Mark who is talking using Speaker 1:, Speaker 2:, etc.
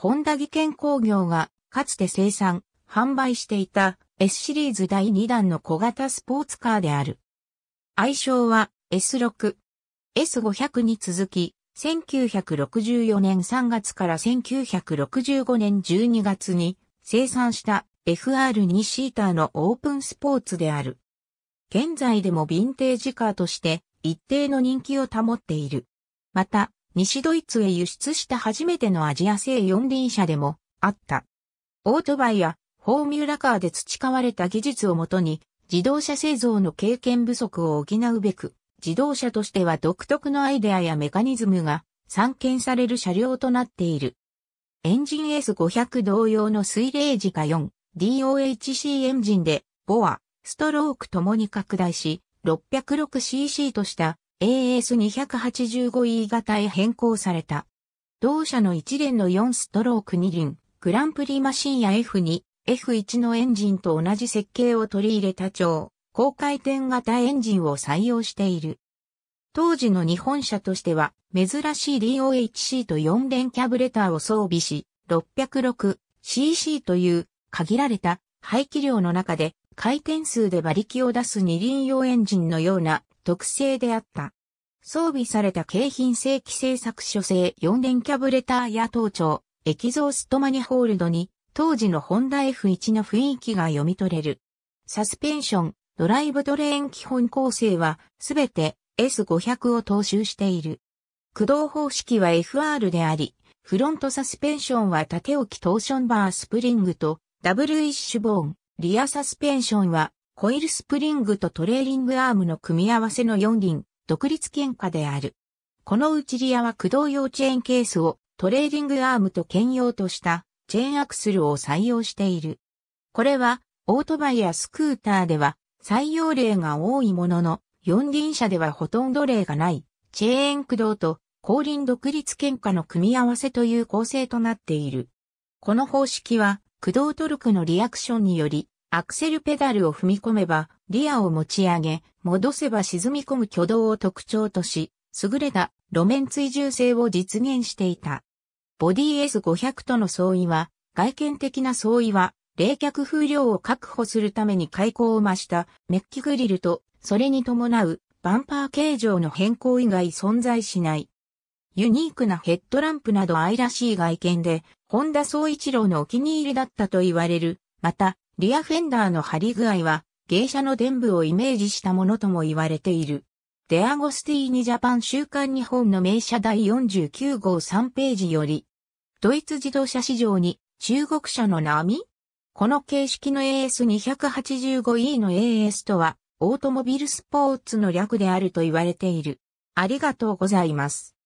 Speaker 1: 本田技研工業が、かつて生産、販売していた S シリーズ第2弾の小型スポーツカーである。愛称は S6。S500 に続き、1964年3月から1965年12月に生産した FR2 シーターのオープンスポーツである。現在でもヴィンテージカーとして一定の人気を保っている。また、西ドイツへ輸出した初めてのアジア製四輪車でもあった。オートバイやフォーミュラカーで培われた技術をもとに自動車製造の経験不足を補うべく自動車としては独特のアイデアやメカニズムが散見される車両となっている。エンジン S500 同様の水冷時化 4DOHC エンジンで、ボア、ストロークともに拡大し、606cc とした AS285E 型へ変更された。同社の一連の4ストローク2輪、グランプリマシンや F2、F1 のエンジンと同じ設計を取り入れた超高回転型エンジンを採用している。当時の日本車としては珍しい DOHC と4連キャブレターを装備し、606cc という限られた排気量の中で回転数で馬力を出す二輪用エンジンのような特性であった。装備された景品正規製作所製4連キャブレターや盗聴、エキゾーストマニホールドに、当時のホンダ F1 の雰囲気が読み取れる。サスペンション、ドライブドレーン基本構成は、すべて S500 を踏襲している。駆動方式は FR であり、フロントサスペンションは縦置きトーションバースプリングと、ダブルイッシュボーン、リアサスペンションはコイルスプリングとトレーリングアームの組み合わせの4輪、独立喧嘩である。このうちリアは駆動用チェーンケースをトレーリングアームと兼用としたチェーンアクスルを採用している。これはオートバイやスクーターでは採用例が多いものの、四輪車ではほとんど例がない、チェーン駆動と後輪独立喧嘩の組み合わせという構成となっている。この方式は、駆動トルクのリアクションにより、アクセルペダルを踏み込めば、リアを持ち上げ、戻せば沈み込む挙動を特徴とし、優れた路面追従性を実現していた。ボディ S500 との相違は、外見的な相違は、冷却風量を確保するために開口を増したメッキグリルと、それに伴うバンパー形状の変更以外存在しない。ユニークなヘッドランプなど愛らしい外見で、ホンダ総一郎のお気に入りだったと言われる。また、リアフェンダーの張り具合は、芸者の伝部をイメージしたものとも言われている。デアゴスティーニジャパン週刊日本の名車第49号3ページより、ドイツ自動車市場に中国車の波この形式の AS285E の AS とは、オートモビルスポーツの略であると言われている。ありがとうございます。